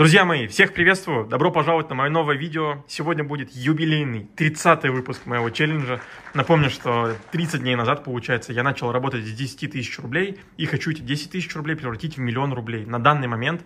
Друзья мои, всех приветствую, добро пожаловать на мое новое видео. Сегодня будет юбилейный 30 выпуск моего челленджа. Напомню, что 30 дней назад, получается, я начал работать с 10 тысяч рублей и хочу эти 10 тысяч рублей превратить в миллион рублей. На данный момент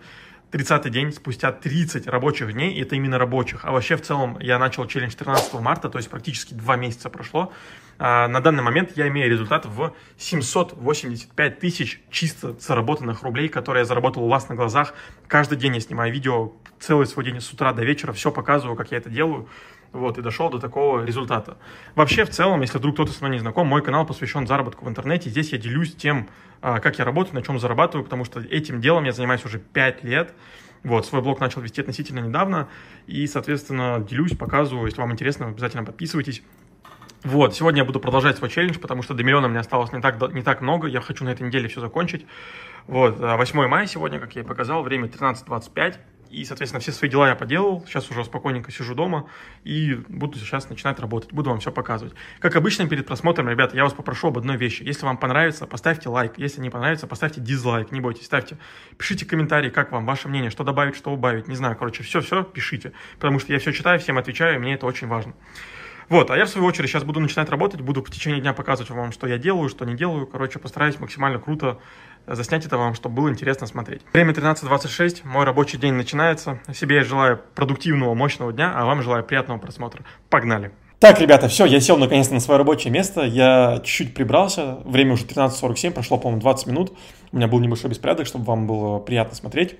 30 день, спустя 30 рабочих дней, и это именно рабочих. А вообще, в целом, я начал челлендж 13 марта, то есть практически 2 месяца прошло. А, на данный момент я имею результат в 785 тысяч чисто заработанных рублей, которые я заработал у вас на глазах. Каждый день я снимаю видео, целый свой день с утра до вечера, все показываю, как я это делаю. Вот, и дошел до такого результата. Вообще, в целом, если вдруг кто-то с вами не знаком, мой канал посвящен заработку в интернете. Здесь я делюсь тем, а, как я работаю, на чем зарабатываю, потому что этим делом я занимаюсь уже 5 лет. Вот, свой блог начал вести относительно недавно, и, соответственно, делюсь, показываю. Если вам интересно, обязательно подписывайтесь. Вот, сегодня я буду продолжать свой челлендж, потому что до миллиона мне осталось не так, не так много, я хочу на этой неделе все закончить. Вот, 8 а, мая сегодня, как я и показал, время 13.25, и, соответственно, все свои дела я поделал, сейчас уже спокойненько сижу дома и буду сейчас начинать работать, буду вам все показывать. Как обычно, перед просмотром, ребята, я вас попрошу об одной вещи. Если вам понравится, поставьте лайк, если не понравится, поставьте дизлайк, не бойтесь, ставьте. Пишите комментарии, как вам, ваше мнение, что добавить, что убавить, не знаю, короче, все-все пишите, потому что я все читаю, всем отвечаю, и мне это очень важно. Вот, а я в свою очередь сейчас буду начинать работать, буду в течение дня показывать вам, что я делаю, что не делаю. Короче, постараюсь максимально круто э, заснять это вам, чтобы было интересно смотреть. Время 13.26, мой рабочий день начинается. Себе я желаю продуктивного, мощного дня, а вам желаю приятного просмотра. Погнали! Так, ребята, все, я сел наконец-то на свое рабочее место, я чуть-чуть прибрался, время уже 13.47, прошло, по-моему, 20 минут, у меня был небольшой беспорядок, чтобы вам было приятно смотреть.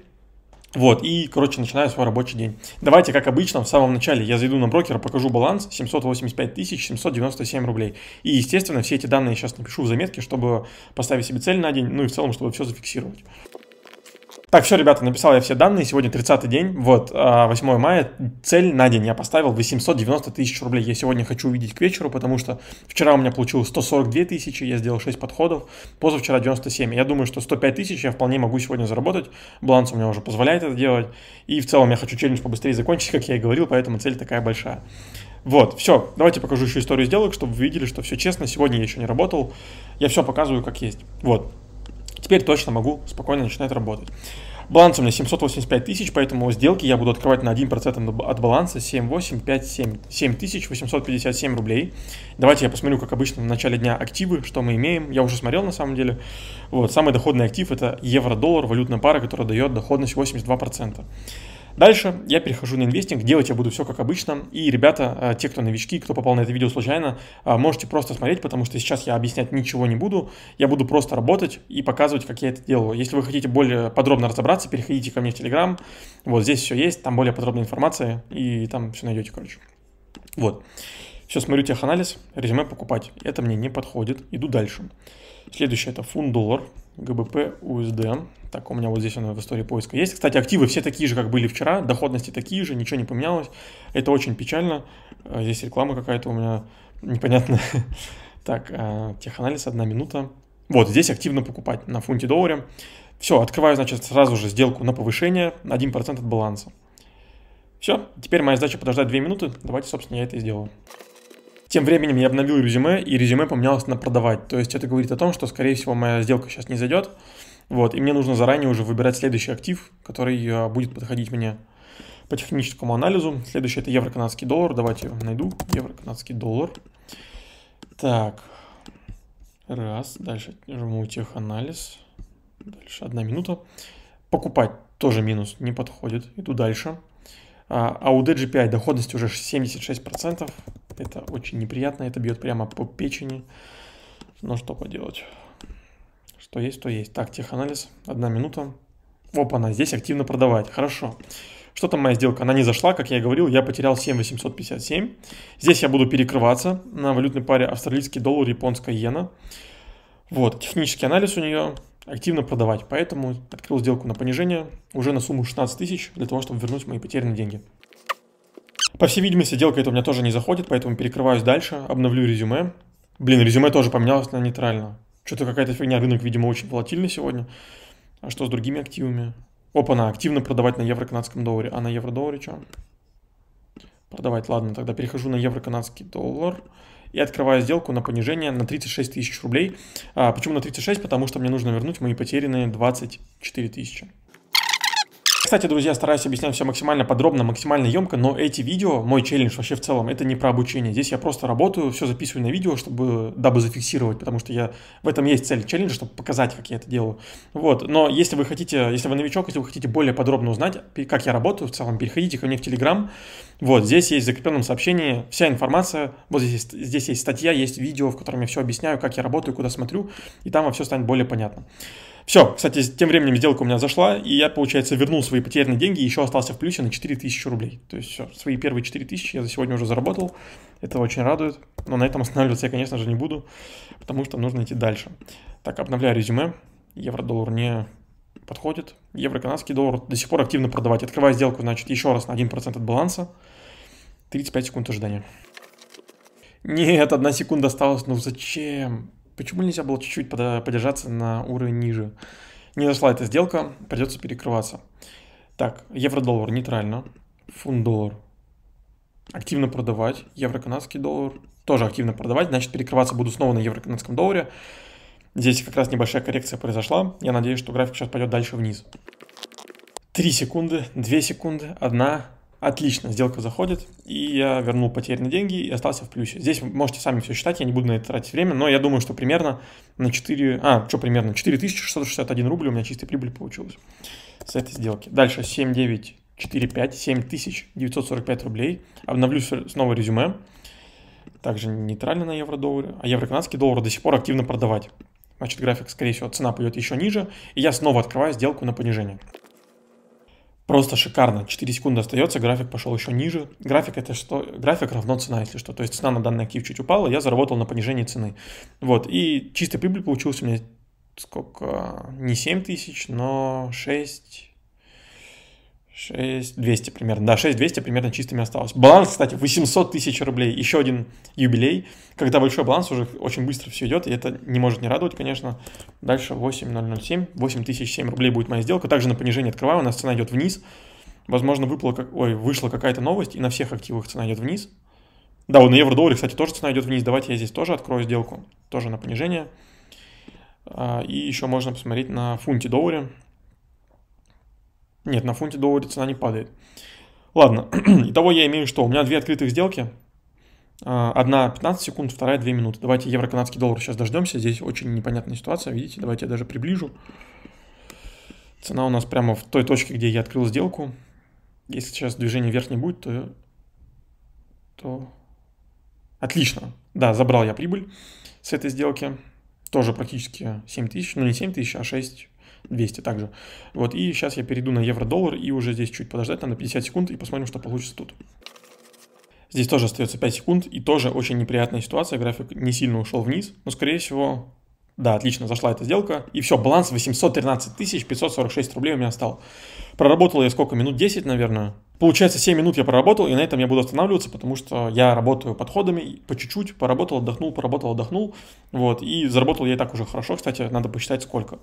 Вот, и, короче, начинаю свой рабочий день. Давайте, как обычно, в самом начале я зайду на брокера, покажу баланс 785 797 рублей. И, естественно, все эти данные я сейчас напишу в заметке, чтобы поставить себе цель на день, ну и в целом, чтобы все зафиксировать. Так, все, ребята, написал я все данные. Сегодня 30 день, вот, 8 а, мая. Цель на день я поставил 890 тысяч рублей. Я сегодня хочу увидеть к вечеру, потому что вчера у меня получилось 142 тысячи, я сделал 6 подходов, позавчера 97. Я думаю, что 105 тысяч я вполне могу сегодня заработать. Баланс у меня уже позволяет это делать. И в целом я хочу челлендж побыстрее закончить, как я и говорил, поэтому цель такая большая. Вот, все, давайте покажу еще историю сделок, чтобы вы видели, что все честно, сегодня я еще не работал, я все показываю как есть. Вот, Теперь точно могу спокойно начинать работать. Баланс у меня 785 тысяч, поэтому сделки я буду открывать на 1% от баланса 7857 рублей. Давайте я посмотрю, как обычно, в начале дня активы, что мы имеем. Я уже смотрел на самом деле. Вот, самый доходный актив это евро-доллар, валютная пара, которая дает доходность 82%. Дальше я перехожу на инвестинг, делать я буду все как обычно. И, ребята, э, те, кто новички, кто попал на это видео случайно, э, можете просто смотреть, потому что сейчас я объяснять ничего не буду. Я буду просто работать и показывать, как я это делаю. Если вы хотите более подробно разобраться, переходите ко мне в Телеграм. Вот здесь все есть, там более подробная информация, и там все найдете, короче. Вот. Все, смотрю теханализ, резюме покупать. Это мне не подходит. Иду дальше. Следующее это фунт-доллар. ГБП USD. Так, у меня вот здесь оно в истории поиска есть. Кстати, активы все такие же, как были вчера, доходности такие же, ничего не поменялось. Это очень печально. Э, здесь реклама какая-то у меня непонятная. Так, э, теханализ, одна минута. Вот, здесь активно покупать на фунте долларе. Все, открываю, значит, сразу же сделку на повышение, на 1% от баланса. Все, теперь моя задача подождать 2 минуты. Давайте, собственно, я это и сделаю. Тем временем я обновил резюме, и резюме поменялось на продавать. То есть это говорит о том, что, скорее всего, моя сделка сейчас не зайдет. Вот, и мне нужно заранее уже выбирать следующий актив, который а, будет подходить мне по техническому анализу. Следующий это евро-канадский доллар. Давайте найду. Евро-канадский доллар. Так. Раз. Дальше жму теханализ. Дальше одна минута. Покупать тоже минус не подходит. Иду дальше. А, а у DGPI доходность уже 76%. Это очень неприятно, это бьет прямо по печени. Но ну, что поделать. Что есть, то есть. Так, теханализ. Одна минута. Опа, она здесь активно продавать. Хорошо. Что там моя сделка? Она не зашла, как я и говорил, я потерял 7,857. Здесь я буду перекрываться на валютной паре австралийский доллар, японская иена. Вот, технический анализ у нее активно продавать, поэтому открыл сделку на понижение уже на сумму 16 тысяч для того, чтобы вернуть мои потерянные деньги. По всей видимости, сделка это у меня тоже не заходит, поэтому перекрываюсь дальше, обновлю резюме. Блин, резюме тоже поменялось на нейтрально. Что-то какая-то фигня, рынок, видимо, очень волатильный сегодня. А что с другими активами? Опа-на, активно продавать на евро-канадском долларе. А на евро-долларе что? Продавать, ладно, тогда перехожу на евро-канадский доллар и открываю сделку на понижение на 36 тысяч рублей. А, почему на 36? Потому что мне нужно вернуть мои потерянные 24 тысячи. Кстати, друзья, стараюсь объяснять все максимально подробно, максимально емко, но эти видео, мой челлендж вообще в целом, это не про обучение. Здесь я просто работаю, все записываю на видео, чтобы, дабы зафиксировать, потому что я, в этом есть цель челленджа, чтобы показать, как я это делаю. Вот, но если вы хотите, если вы новичок, если вы хотите более подробно узнать, как я работаю в целом, переходите ко мне в Телеграм, вот, здесь есть в закрепленном сообщении вся информация, вот здесь есть, здесь есть статья, есть видео, в котором я все объясняю, как я работаю, куда смотрю, и там все станет более понятно. Все, кстати, тем временем сделка у меня зашла, и я, получается, вернул свои потерянные деньги, еще остался в плюсе на 4000 рублей. То есть все, свои первые 4000 я за сегодня уже заработал, это очень радует, но на этом останавливаться я, конечно же, не буду, потому что нужно идти дальше. Так, обновляю резюме, евро-доллар не подходит. Евро-канадский доллар до сих пор активно продавать. Открывая сделку, значит, еще раз на 1% от баланса. 35 секунд ожидания. Нет, одна секунда осталась. Ну зачем? Почему нельзя было чуть-чуть подержаться на уровень ниже? Не зашла эта сделка, придется перекрываться. Так, евро-доллар нейтрально. Фунт-доллар активно продавать. Евро-канадский доллар тоже активно продавать. Значит, перекрываться буду снова на евро-канадском долларе. Здесь как раз небольшая коррекция произошла. Я надеюсь, что график сейчас пойдет дальше вниз. 3 секунды, 2 секунды, 1. Отлично, сделка заходит, и я вернул потерянные деньги и остался в плюсе. Здесь можете сами все считать, я не буду на это тратить время, но я думаю, что примерно на 4... А, что примерно? 4661 рубль у меня чистая прибыль получилась с этой сделки. Дальше 7945, 7945 рублей. Обновлю снова резюме. Также нейтрально на евро долларе, а евро-канадский доллар до сих пор активно продавать. Значит, график, скорее всего, цена пойдет еще ниже. И я снова открываю сделку на понижение. Просто шикарно. 4 секунды остается, график пошел еще ниже. График это что? График равно цена, если что. То есть цена на данный актив чуть упала, я заработал на понижении цены. Вот, и чистый прибыль получилась у меня сколько? Не 7 тысяч, но 6... 6200 примерно, да, 6200 примерно чистыми осталось. Баланс, кстати, 800 тысяч рублей, еще один юбилей. Когда большой баланс, уже очень быстро все идет, и это не может не радовать, конечно. Дальше 8007, 8007 рублей будет моя сделка. Также на понижение открываю, у нас цена идет вниз. Возможно, выпала, как... Ой, вышла какая-то новость, и на всех активах цена идет вниз. Да, вот на евро-долларе, кстати, тоже цена идет вниз. Давайте я здесь тоже открою сделку, тоже на понижение. А, и еще можно посмотреть на фунте-долларе. Нет, на фунте долларе цена не падает. Ладно, итого я имею что? У меня две открытых сделки. А, одна 15 секунд, вторая 2 минуты. Давайте евро-канадский доллар сейчас дождемся. Здесь очень непонятная ситуация, видите? Давайте я даже приближу. Цена у нас прямо в той точке, где я открыл сделку. Если сейчас движение вверх не будет, то... то... Отлично. Да, забрал я прибыль с этой сделки. Тоже практически 7 тысяч. Ну, не 7 тысяч, а 6 200 также. Вот, и сейчас я перейду на евро-доллар, и уже здесь чуть подождать, на 50 секунд, и посмотрим, что получится тут. Здесь тоже остается 5 секунд, и тоже очень неприятная ситуация, график не сильно ушел вниз, но, скорее всего, да, отлично, зашла эта сделка. И все, баланс 813 546 рублей у меня стал. Проработал я сколько? Минут 10, наверное. Получается, 7 минут я проработал, и на этом я буду останавливаться, потому что я работаю подходами, по чуть-чуть, поработал, отдохнул, поработал, отдохнул. Вот, и заработал я и так уже хорошо, кстати, надо посчитать сколько.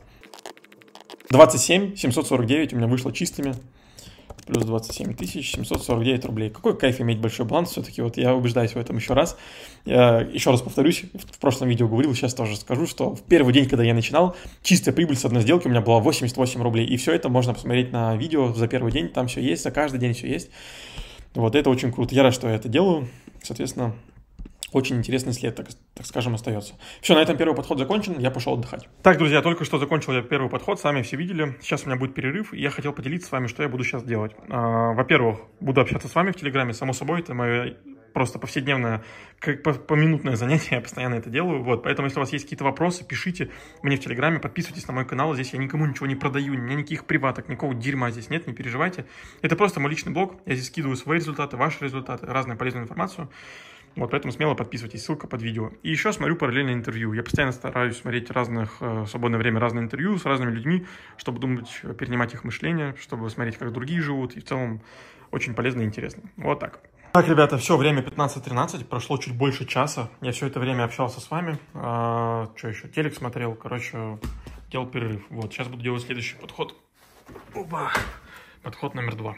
27 749 у меня вышло чистыми. Плюс 27 749 рублей. Какой кайф иметь большой баланс все-таки. Вот я убеждаюсь в этом еще раз. Я еще раз повторюсь, в прошлом видео говорил, сейчас тоже скажу, что в первый день, когда я начинал, чистая прибыль с одной сделки у меня была 88 рублей. И все это можно посмотреть на видео за первый день. Там все есть, за каждый день все есть. Вот это очень круто. Я рад, что я это делаю. Соответственно, очень интересный след, так, так скажем, остается. Все, на этом первый подход закончен, я пошел отдыхать. Так, друзья, только что закончил я первый подход, сами все видели. Сейчас у меня будет перерыв, и я хотел поделиться с вами, что я буду сейчас делать. А, во-первых, буду общаться с вами в Телеграме, само собой, это мое просто повседневное, как поминутное занятие, я постоянно это делаю. Вот, поэтому, если у вас есть какие-то вопросы, пишите мне в Телеграме, подписывайтесь на мой канал. Здесь я никому ничего не продаю, у меня никаких приваток, никакого дерьма здесь нет, не переживайте. Это просто мой личный блог, я здесь скидываю свои результаты, ваши результаты, разную полезную информацию. Вот поэтому смело подписывайтесь, ссылка под видео. И еще смотрю параллельно интервью. Я постоянно стараюсь смотреть разных, в э, свободное время разные интервью с разными людьми, чтобы думать, э, перенимать их мышление, чтобы смотреть, как другие живут. И в целом очень полезно и интересно. Вот так. Так, ребята, все, время 15.13, прошло чуть больше часа. Я все это время общался с вами. А, что еще? Телек смотрел, короче, делал перерыв. Вот, сейчас буду делать следующий подход. Опа! Подход номер два.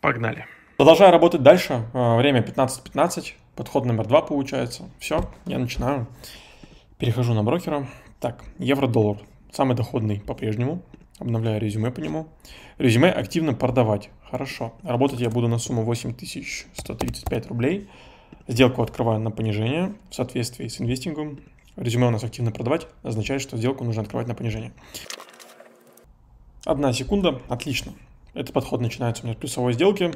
Погнали. Продолжаю работать дальше. А, время 15.15. Подход номер два получается. Все, я начинаю. Перехожу на брокера. Так, евро-доллар. Самый доходный по-прежнему. Обновляю резюме по нему. Резюме активно продавать. Хорошо. Работать я буду на сумму 8135 рублей. Сделку открываю на понижение в соответствии с инвестингом. Резюме у нас активно продавать означает, что сделку нужно открывать на понижение. Одна секунда. Отлично. Этот подход начинается у меня с плюсовой сделки.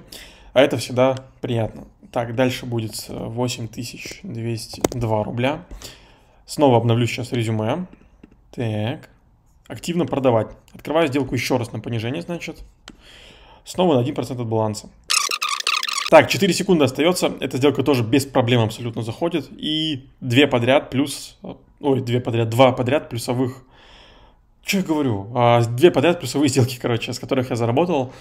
А это всегда приятно. Так, дальше будет 8202 э, рубля. Снова обновлю сейчас резюме. Так. Активно продавать. Открываю сделку еще раз на понижение, значит. Снова на 1% от баланса. Так, 4 секунды остается. Эта сделка тоже без проблем абсолютно заходит. И 2 подряд плюс... Э, ой, 2 подряд, 2 подряд плюсовых... Что я говорю? 2 а, подряд плюсовые сделки, короче, с которых я заработал.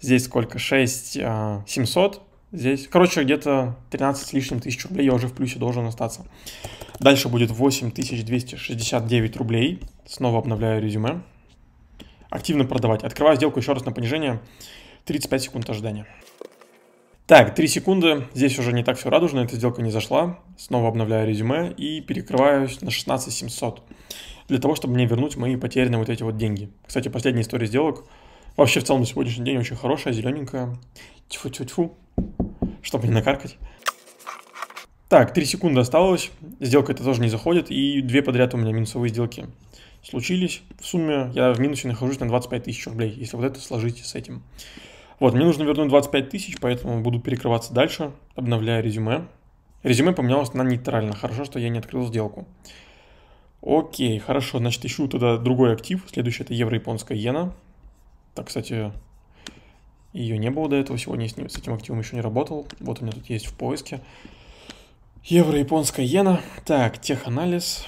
Здесь сколько? 6 700. А, Здесь, короче, где-то 13 с лишним тысяч рублей я уже в плюсе должен остаться. Дальше будет 8269 рублей. Снова обновляю резюме. Активно продавать. Открываю сделку еще раз на понижение. 35 секунд ожидания. Так, 3 секунды. Здесь уже не так все радужно, эта сделка не зашла. Снова обновляю резюме и перекрываюсь на 16 700 Для того, чтобы мне вернуть мои потерянные вот эти вот деньги. Кстати, последняя история сделок – Вообще, в целом, на сегодняшний день очень хорошая, зелененькая. Тьфу-тьфу-тьфу, чтобы не накаркать. Так, 3 секунды осталось, сделка это тоже не заходит, и две подряд у меня минусовые сделки случились. В сумме я в минусе нахожусь на 25 тысяч рублей, если вот это сложить с этим. Вот, мне нужно вернуть 25 тысяч, поэтому буду перекрываться дальше, обновляя резюме. Резюме поменялось на нейтрально, хорошо, что я не открыл сделку. Окей, хорошо, значит, ищу тогда другой актив, следующий это евро-японская иена. Так, кстати, ее не было до этого, сегодня я с, ним, с этим активом еще не работал. Вот у меня тут есть в поиске. Евро, японская иена. Так, теханализ.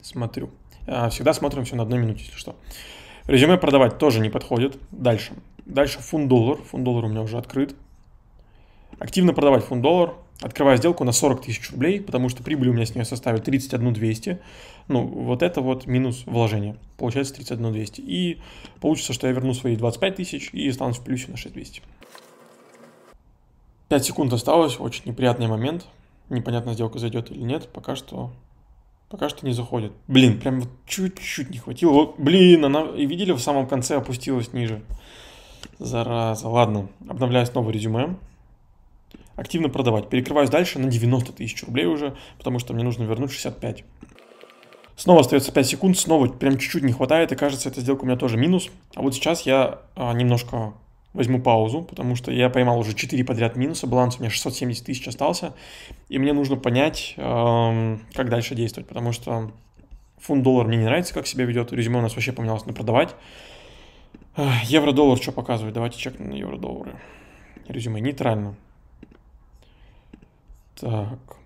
Смотрю. А, всегда смотрим все на одной минуте, если что. Резюме продавать тоже не подходит. Дальше. Дальше фунт-доллар. Фунт-доллар у меня уже открыт. Активно продавать фунт-доллар открываю сделку на 40 тысяч рублей, потому что прибыль у меня с нее составит 31 200. Ну, вот это вот минус вложение. Получается 31 200. И получится, что я верну свои 25 тысяч и останусь в плюсе на 6 200. 5 секунд осталось, очень неприятный момент. Непонятно, сделка зайдет или нет. Пока что Пока что не заходит. Блин, прям вот чуть-чуть не хватило. Вот, блин, она, и видели, в самом конце опустилась ниже. Зараза. Ладно, обновляю снова резюме активно продавать. Перекрываюсь дальше на 90 тысяч рублей уже, потому что мне нужно вернуть 65. Снова остается 5 секунд, снова прям чуть-чуть не хватает, и кажется, эта сделка у меня тоже минус. А вот сейчас я а, немножко возьму паузу, потому что я поймал уже 4 подряд минуса, баланс у меня 670 тысяч остался, и мне нужно понять, эм, как дальше действовать, потому что фунт-доллар мне не нравится, как себя ведет, резюме у нас вообще поменялось на продавать. Евро-доллар что показывает? Давайте чекнем на евро-доллары. Резюме нейтрально. Так.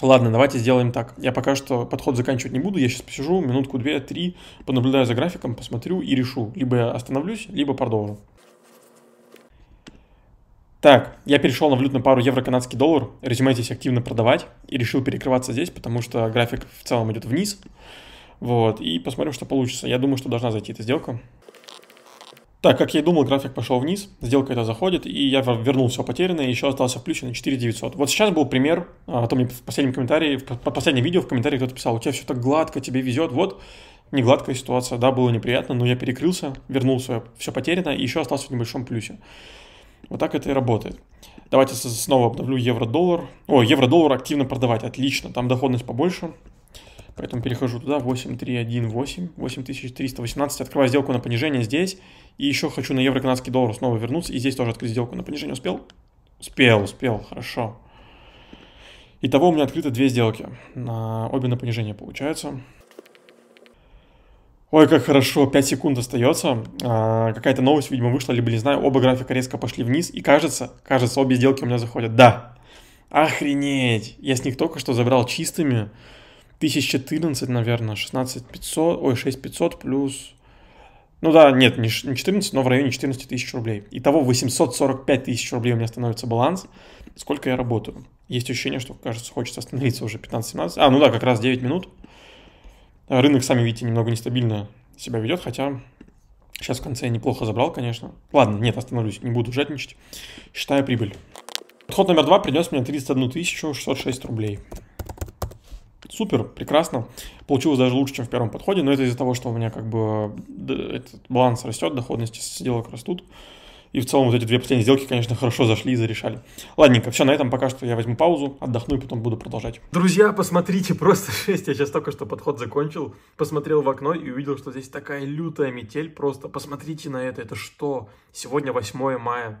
Ладно, давайте сделаем так. Я пока что подход заканчивать не буду. Я сейчас посижу минутку, две, три, понаблюдаю за графиком, посмотрю и решу. Либо я остановлюсь, либо продолжу. Так, я перешел на валютную пару евро-канадский доллар, резюме здесь активно продавать и решил перекрываться здесь, потому что график в целом идет вниз. Вот, и посмотрим, что получится. Я думаю, что должна зайти эта сделка. Так, как я и думал, график пошел вниз, сделка это заходит, и я вернул все потерянное, еще остался в плюсе на 4900. Вот сейчас был пример, а то мне в последнем комментарии, в последнем видео в комментарии кто-то писал, у тебя все так гладко, тебе везет, вот, не гладкая ситуация, да, было неприятно, но я перекрылся, вернул свое, все потеряно, и еще остался в небольшом плюсе. Вот так это и работает. Давайте снова обновлю евро-доллар. О, евро-доллар активно продавать, отлично, там доходность побольше, Поэтому перехожу туда, 8318, 8318, открываю сделку на понижение здесь. И еще хочу на евро-канадский доллар снова вернуться. И здесь тоже открыть сделку на понижение. Успел? Успел, успел, хорошо. Итого у меня открыто две сделки. На обе на понижение получается. Ой, как хорошо, 5 секунд остается. А, какая-то новость, видимо, вышла, либо не знаю. Оба графика резко пошли вниз. И кажется, кажется, обе сделки у меня заходят. Да. Охренеть. Я с них только что забрал чистыми. 1014, наверное, 16500, ой, 6500 плюс... Ну да, нет, не 14, но в районе 14 тысяч рублей. Итого 845 тысяч рублей у меня становится баланс. Сколько я работаю? Есть ощущение, что, кажется, хочется остановиться уже 15-17. А, ну да, как раз 9 минут. А, рынок, сами видите, немного нестабильно себя ведет, хотя сейчас в конце я неплохо забрал, конечно. Ладно, нет, остановлюсь, не буду жадничать. Считаю прибыль. Ход номер два принес мне 31 606 рублей. Супер, прекрасно. Получилось даже лучше, чем в первом подходе, но это из-за того, что у меня как бы этот баланс растет, доходности сделок растут. И в целом вот эти две последние сделки, конечно, хорошо зашли и зарешали. Ладненько, все, на этом пока что я возьму паузу, отдохну и потом буду продолжать. Друзья, посмотрите, просто жесть. Я сейчас только что подход закончил, посмотрел в окно и увидел, что здесь такая лютая метель. Просто посмотрите на это, это что? Сегодня 8 мая,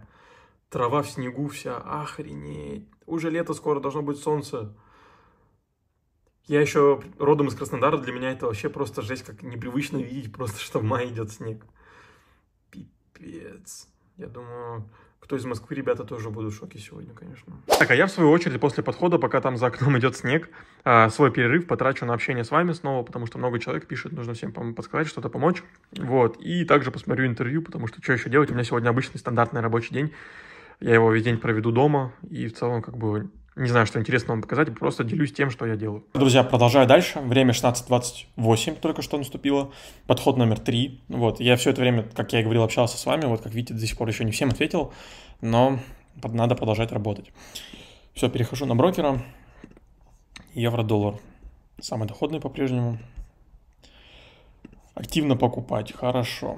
трава в снегу вся, охренеть. Уже лето скоро, должно быть солнце. Я еще родом из Краснодара, для меня это вообще просто жесть, как непривычно видеть просто, что в мае идет снег. Пипец. Я думаю, кто из Москвы, ребята, тоже будут в шоке сегодня, конечно. Так, а я, в свою очередь, после подхода, пока там за окном идет снег, а, свой перерыв потрачу на общение с вами снова, потому что много человек пишет, нужно всем подсказать, что-то помочь. Вот, и также посмотрю интервью, потому что что еще делать? У меня сегодня обычный стандартный рабочий день. Я его весь день проведу дома, и в целом, как бы, не знаю, что интересно вам показать, просто делюсь тем, что я делаю. Друзья, продолжаю дальше. Время 16.28 только что наступило. Подход номер три. Вот, я все это время, как я и говорил, общался с вами. Вот, как видите, до сих пор еще не всем ответил, но надо продолжать работать. Все, перехожу на брокера. Евро-доллар. Самый доходный по-прежнему. Активно покупать. Хорошо.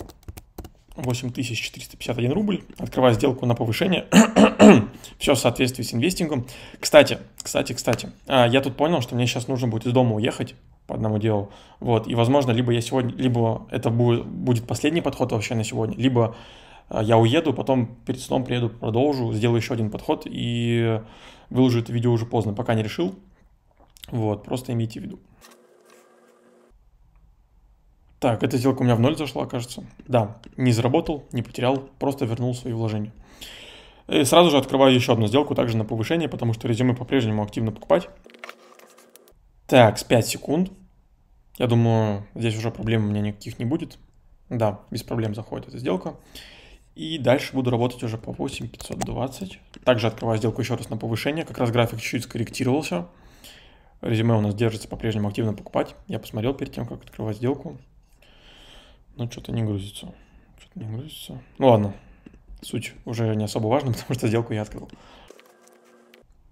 8451 рубль, открываю сделку на повышение, все в соответствии с инвестингом. Кстати, кстати, кстати, а, я тут понял, что мне сейчас нужно будет из дома уехать по одному делу, вот, и, возможно, либо я сегодня, либо это будет, будет последний подход вообще на сегодня, либо а, я уеду, потом перед сном приеду, продолжу, сделаю еще один подход и выложу это видео уже поздно, пока не решил, вот, просто имейте в виду. Так, эта сделка у меня в ноль зашла, кажется. Да, не заработал, не потерял, просто вернул свои вложения. И сразу же открываю еще одну сделку, также на повышение, потому что резюме по-прежнему активно покупать. Так, с 5 секунд. Я думаю, здесь уже проблем у меня никаких не будет. Да, без проблем заходит эта сделка. И дальше буду работать уже по 8520. Также открываю сделку еще раз на повышение. Как раз график чуть-чуть скорректировался. Резюме у нас держится по-прежнему активно покупать. Я посмотрел перед тем, как открывать сделку. Ну что-то не грузится. Что-то не грузится. Ну ладно. Суть уже не особо важна, потому что сделку я открыл.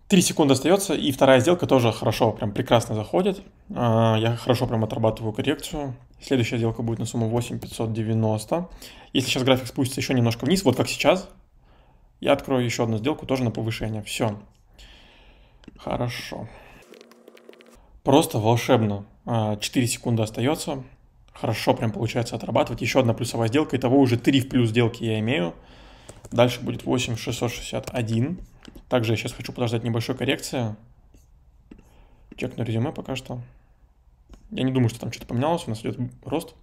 Три секунды остается, и вторая сделка тоже хорошо, прям прекрасно заходит. А, я хорошо прям отрабатываю коррекцию. Следующая сделка будет на сумму 8590. Если сейчас график спустится еще немножко вниз, вот как сейчас, я открою еще одну сделку тоже на повышение. Все. Хорошо. Просто волшебно. 4 а, секунды остается. Хорошо прям получается отрабатывать. Еще одна плюсовая сделка. Итого уже 3 в плюс сделки я имею. Дальше будет 8661. Также я сейчас хочу подождать небольшой коррекции. Чекну резюме пока что. Я не думаю, что там что-то поменялось. У нас идет рост.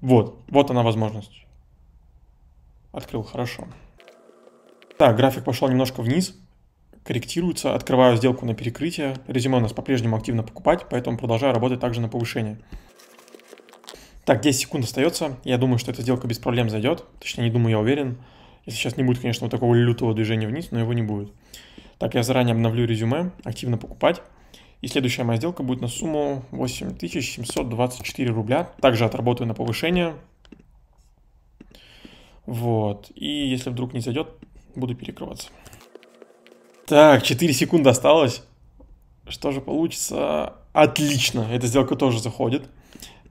Вот, вот она возможность. Открыл, хорошо. Так, график пошел немножко вниз, корректируется, открываю сделку на перекрытие. Резюме у нас по-прежнему активно покупать, поэтому продолжаю работать также на повышение. Так, 10 секунд остается. Я думаю, что эта сделка без проблем зайдет. Точнее, не думаю, я уверен. Если сейчас не будет, конечно, вот такого лютого движения вниз, но его не будет. Так, я заранее обновлю резюме, активно покупать. И следующая моя сделка будет на сумму 8724 рубля. Также отработаю на повышение. Вот. И если вдруг не зайдет, буду перекрываться. Так, 4 секунды осталось. Что же получится? Отлично, эта сделка тоже заходит.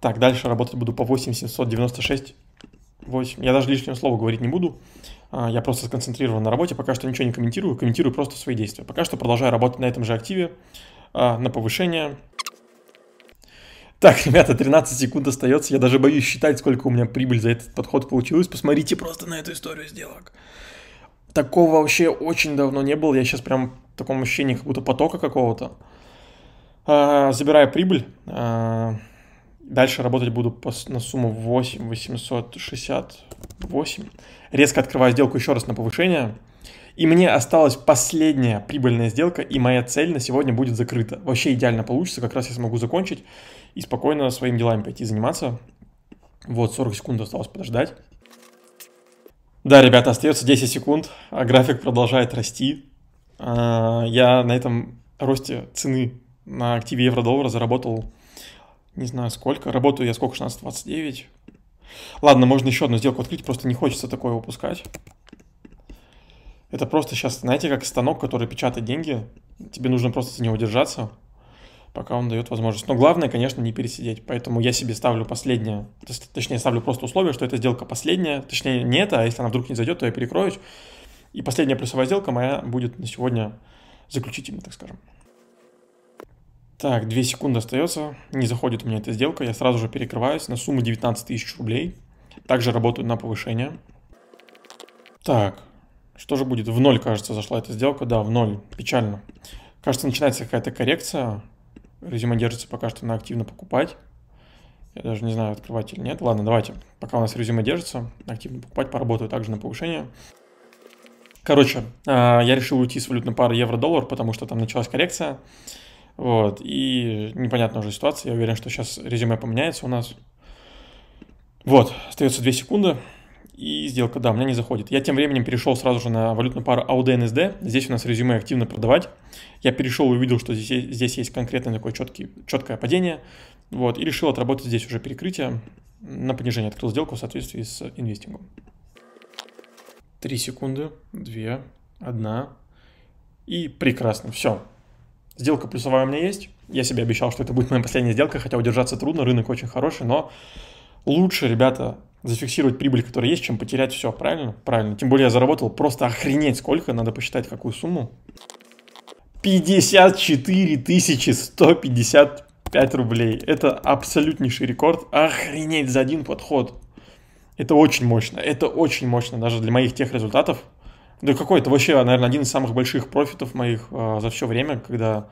Так, дальше работать буду по 8796. 8. Я даже лишнего слова говорить не буду. А, я просто сконцентрирован на работе, пока что ничего не комментирую, комментирую просто свои действия. Пока что продолжаю работать на этом же активе, а, на повышение. Так, ребята, 13 секунд остается. Я даже боюсь считать, сколько у меня прибыль за этот подход получилось. Посмотрите просто на эту историю сделок. Такого вообще очень давно не было. Я сейчас прям в таком ощущении как будто потока какого-то. А, забираю прибыль. Дальше работать буду по, на сумму 8 868. Резко открываю сделку еще раз на повышение. И мне осталась последняя прибыльная сделка, и моя цель на сегодня будет закрыта. Вообще идеально получится, как раз я смогу закончить и спокойно своим делами пойти заниматься. Вот, 40 секунд осталось подождать. Да, ребята, остается 10 секунд, а график продолжает расти. А, я на этом росте цены на активе евро-доллара заработал не знаю сколько, работаю я сколько, 16.29. Ладно, можно еще одну сделку открыть, просто не хочется такое выпускать. Это просто сейчас, знаете, как станок, который печатает деньги. Тебе нужно просто за него держаться, пока он дает возможность. Но главное, конечно, не пересидеть. Поэтому я себе ставлю последнее, точнее, ставлю просто условие, что эта сделка последняя. Точнее, не это, а если она вдруг не зайдет, то я перекроюсь. И последняя плюсовая сделка моя будет на сегодня заключительной, так скажем. Так, 2 секунды остается. Не заходит у меня эта сделка. Я сразу же перекрываюсь на сумму 19 тысяч рублей. Также работаю на повышение. Так, что же будет? В ноль, кажется, зашла эта сделка. Да, в ноль. Печально. Кажется, начинается какая-то коррекция. Резюме держится пока что на активно покупать. Я даже не знаю, открывать или нет. Ладно, давайте. Пока у нас резюме держится, активно покупать, поработаю также на повышение. Короче, а, я решил уйти с валютной пары евро-доллар, потому что там началась коррекция. Вот, и непонятная уже ситуация, я уверен, что сейчас резюме поменяется у нас. Вот, остается 2 секунды, и сделка, да, у меня не заходит. Я тем временем перешел сразу же на валютную пару AUDNSD. здесь у нас резюме активно продавать. Я перешел и увидел, что здесь, здесь есть конкретное такое четкий, четкое падение, вот, и решил отработать здесь уже перекрытие, на понижение открыл сделку в соответствии с инвестингом. 3 секунды, 2, 1, и прекрасно, все, Сделка плюсовая у меня есть. Я себе обещал, что это будет моя последняя сделка, хотя удержаться трудно, рынок очень хороший, но лучше, ребята, зафиксировать прибыль, которая есть, чем потерять все, правильно? Правильно. Тем более я заработал просто охренеть сколько, надо посчитать какую сумму. 54 155 рублей. Это абсолютнейший рекорд. Охренеть за один подход. Это очень мощно. Это очень мощно даже для моих тех результатов, да какой? Это вообще, наверное, один из самых больших профитов моих э, за все время, когда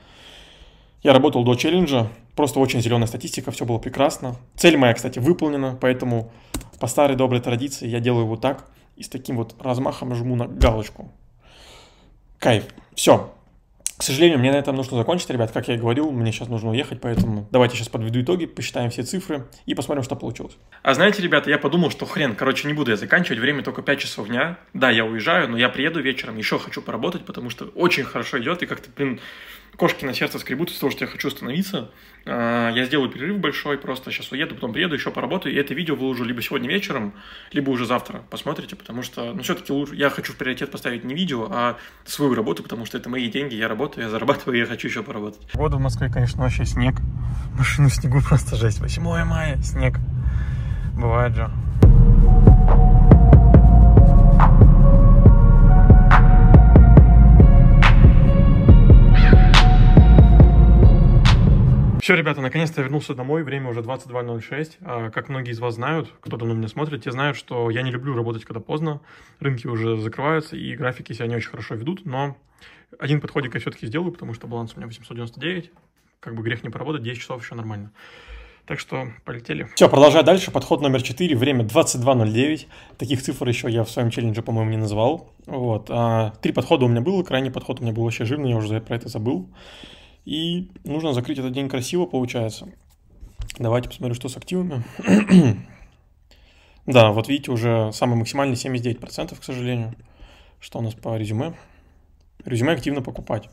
я работал до челленджа. Просто очень зеленая статистика, все было прекрасно. Цель моя, кстати, выполнена, поэтому по старой доброй традиции я делаю вот так и с таким вот размахом жму на галочку. Кайф. Все, к сожалению, мне на этом нужно закончить, ребят. Как я и говорил, мне сейчас нужно уехать, поэтому давайте сейчас подведу итоги, посчитаем все цифры и посмотрим, что получилось. А знаете, ребята, я подумал, что хрен, короче, не буду я заканчивать, время только 5 часов дня. Да, я уезжаю, но я приеду вечером, еще хочу поработать, потому что очень хорошо идет, и как-то, блин, кошки на сердце скребут из-за того, что я хочу остановиться. А, я сделаю перерыв большой, просто сейчас уеду, потом приеду, еще поработаю, и это видео выложу либо сегодня вечером, либо уже завтра. Посмотрите, потому что, ну, все-таки лучше, я хочу в приоритет поставить не видео, а свою работу, потому что это мои деньги, я работаю, я зарабатываю, я хочу еще поработать. Погода в Москве, конечно, вообще снег. Машину в снегу просто жесть. 8 мая, снег. Бывает же. Все, ребята, наконец-то я вернулся домой, время уже 22.06. А, как многие из вас знают, кто давно меня смотрит, те знают, что я не люблю работать, когда поздно, рынки уже закрываются, и графики себя не очень хорошо ведут, но один подходик я все-таки сделаю, потому что баланс у меня 899, как бы грех не поработать, 10 часов еще нормально. Так что полетели. Все, продолжая дальше. Подход номер 4, время 22.09. Таких цифр еще я в своем челлендже, по-моему, не называл. Вот. А, три подхода у меня было, крайний подход у меня был вообще жирный, я уже про это забыл. И нужно закрыть этот день красиво, получается. Давайте посмотрю, что с активами. да, вот видите, уже самый максимальный 79%, к сожалению. Что у нас по резюме? Резюме активно покупать.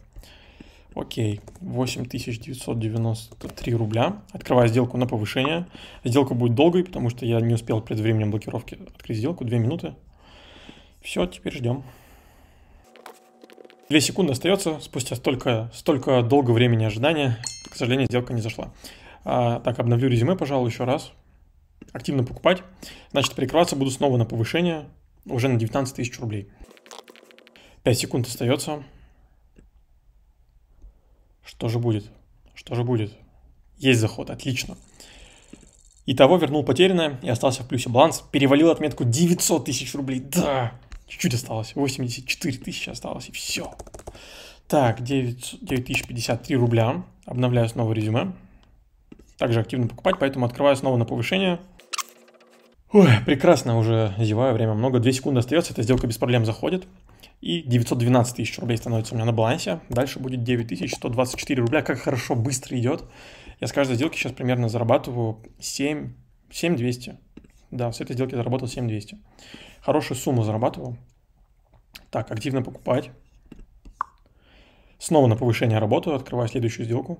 Окей, 8993 рубля. Открываю сделку на повышение. Сделка будет долгой, потому что я не успел пред временем блокировки открыть сделку. две минуты. Все, теперь ждем. Две секунды остается, спустя столько, столько долго времени ожидания, к сожалению, сделка не зашла. А, так, обновлю резюме, пожалуй, еще раз. Активно покупать. Значит, прикрываться буду снова на повышение, уже на 19 тысяч рублей. 5 секунд остается. Что же будет? Что же будет? Есть заход, отлично. Итого вернул потерянное и остался в плюсе баланс. Перевалил отметку 900 тысяч рублей. Да, Чуть-чуть осталось. 84 тысячи осталось, и все. Так, 9, 9053 рубля. Обновляю снова резюме. Также активно покупать, поэтому открываю снова на повышение. Ой, прекрасно, уже зеваю, время много. 2 секунды остается, эта сделка без проблем заходит. И 912 тысяч рублей становится у меня на балансе. Дальше будет 9124 рубля. Как хорошо, быстро идет. Я с каждой сделки сейчас примерно зарабатываю 7, 7200. Да, с этой сделки заработал 7200. Хорошую сумму зарабатывал. Так, активно покупать. Снова на повышение работаю, открываю следующую сделку.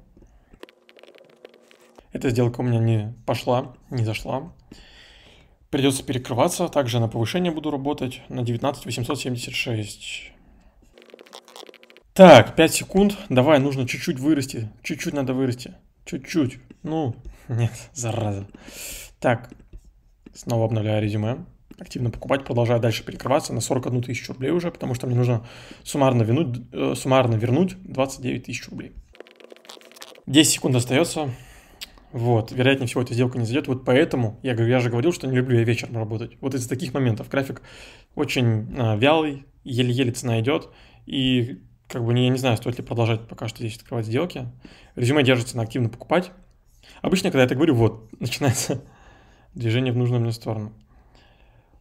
Эта сделка у меня не пошла, не зашла. Придется перекрываться. Также на повышение буду работать на 19 876. Так, 5 секунд. Давай, нужно чуть-чуть вырасти. Чуть-чуть надо вырасти. Чуть-чуть. Ну, нет, зараза. Так, Снова обновляю резюме. Активно покупать, продолжаю дальше перекрываться на 41 тысячу рублей уже, потому что мне нужно суммарно вернуть, э, суммарно вернуть 29 тысяч рублей. 10 секунд остается. Вот, вероятнее всего, эта сделка не зайдет. Вот поэтому, я, я же говорил, что не люблю я вечером работать. Вот из таких моментов график очень а, вялый, еле-еле цена идет. И как бы не я не знаю, стоит ли продолжать пока что здесь открывать сделки. Резюме держится на активно покупать. Обычно, когда я это говорю, вот, начинается движение в нужную мне сторону.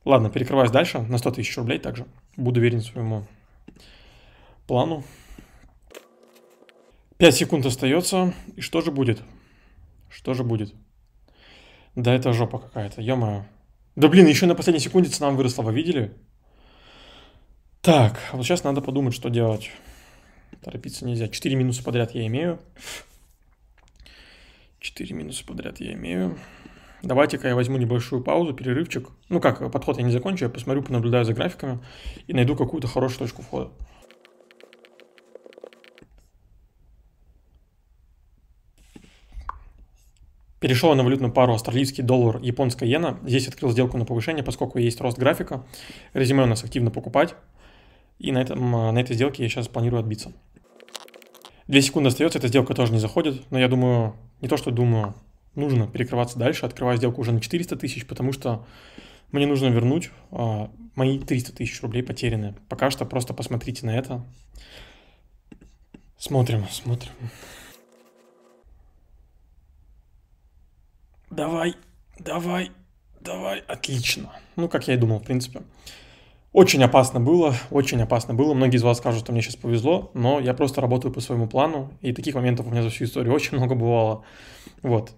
Ладно, перекрываюсь дальше на 100 тысяч рублей также. Буду верен своему плану. 5 секунд остается. И что же будет? Что же будет? Да это жопа какая-то, ё-моё. Да блин, еще на последней секунде цена выросла, вы видели? Так, а вот сейчас надо подумать, что делать. Торопиться нельзя. 4 минуса подряд я имею. 4 минуса подряд я имею. Давайте-ка я возьму небольшую паузу, перерывчик. Ну как, подход я не закончу, я посмотрю, понаблюдаю за графиками и найду какую-то хорошую точку входа. Перешел на валютную пару австралийский доллар, японская иена. Здесь открыл сделку на повышение, поскольку есть рост графика. Резюме у нас активно покупать. И на, этом, а, на этой сделке я сейчас планирую отбиться. Две секунды остается, эта сделка тоже не заходит. Но я думаю, не то что думаю, нужно перекрываться дальше, открываю сделку уже на 400 тысяч, потому что мне нужно вернуть э, мои 300 тысяч рублей потерянные. Пока что просто посмотрите на это. Смотрим, смотрим. Давай, давай, давай. Отлично. Ну, как я и думал, в принципе. Очень опасно было, очень опасно было. Многие из вас скажут, что мне сейчас повезло, но я просто работаю по своему плану, и таких моментов у меня за всю историю очень много бывало. Вот.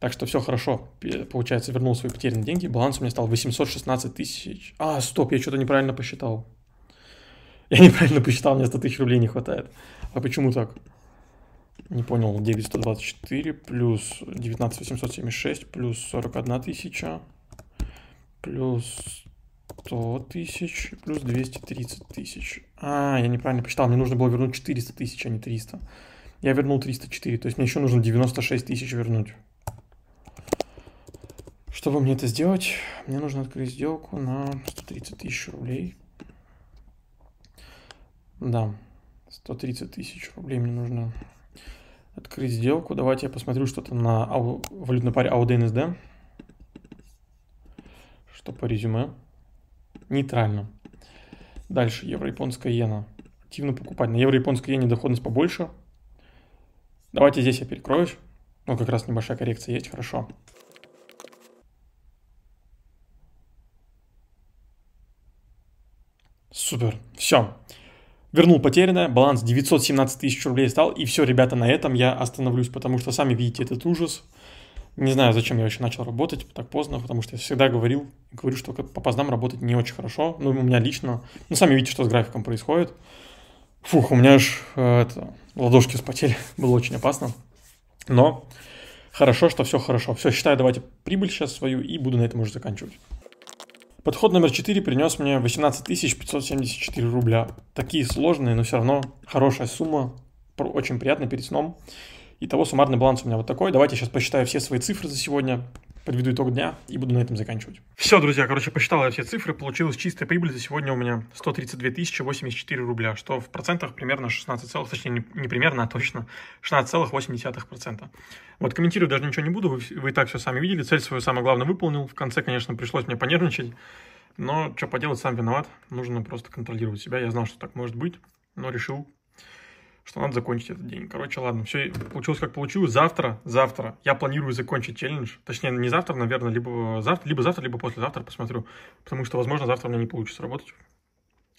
Так что все хорошо. Получается, вернул свои потерянные деньги. Баланс у меня стал 816 тысяч. А, стоп, я что-то неправильно посчитал. Я неправильно посчитал, мне 100 тысяч рублей не хватает. А почему так? Не понял. 924 плюс 19876 плюс 41 тысяча плюс 100 тысяч плюс 230 тысяч. А, я неправильно посчитал. Мне нужно было вернуть 400 тысяч, а не 300. Я вернул 304, то есть мне еще нужно 96 тысяч вернуть. Чтобы мне это сделать, мне нужно открыть сделку на 130 тысяч рублей. Да, 130 тысяч рублей мне нужно открыть сделку. Давайте я посмотрю, что то на валютной паре AUD-NSD. Что по резюме? Нейтрально. Дальше, евро-японская иена. Активно покупать. На евро-японской иене доходность побольше. Давайте здесь я перекроюсь. Ну, как раз небольшая коррекция есть, хорошо. Супер. Все. Вернул потерянное, баланс 917 тысяч рублей стал, и все, ребята, на этом я остановлюсь, потому что сами видите этот ужас. Не знаю, зачем я еще начал работать так поздно, потому что я всегда говорил, говорю, что по поздам работать не очень хорошо, ну, у меня лично, ну, сами видите, что с графиком происходит. Фух, у меня аж э, это, ладошки вспотели, было очень опасно. Но хорошо, что все хорошо. Все, считаю, давайте прибыль сейчас свою и буду на этом уже заканчивать. Подход номер 4 принес мне 18 574 рубля. Такие сложные, но все равно хорошая сумма, очень приятно перед сном. Итого суммарный баланс у меня вот такой. Давайте сейчас посчитаю все свои цифры за сегодня подведу итог дня и буду на этом заканчивать. Все, друзья, короче, посчитал я все цифры, получилась чистая прибыль за сегодня у меня 132 тысячи 84 рубля, что в процентах примерно 16 целых, точнее не, не примерно, а точно 16,8%. Вот комментировать даже ничего не буду, вы, вы и так все сами видели, цель свою самое главное выполнил, в конце, конечно, пришлось мне понервничать, но что поделать, сам виноват, нужно просто контролировать себя, я знал, что так может быть, но решил что надо закончить этот день. Короче, ладно, все получилось как получилось. Завтра, завтра я планирую закончить челлендж. Точнее, не завтра, наверное, либо завтра, либо завтра, либо послезавтра посмотрю. Потому что, возможно, завтра у меня не получится работать.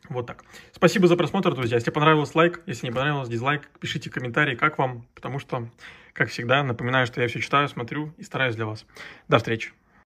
Вот так. Спасибо за просмотр, друзья. Если понравилось, лайк. Если не понравилось, дизлайк. Пишите комментарии, как вам. Потому что, как всегда, напоминаю, что я все читаю, смотрю и стараюсь для вас. До встречи.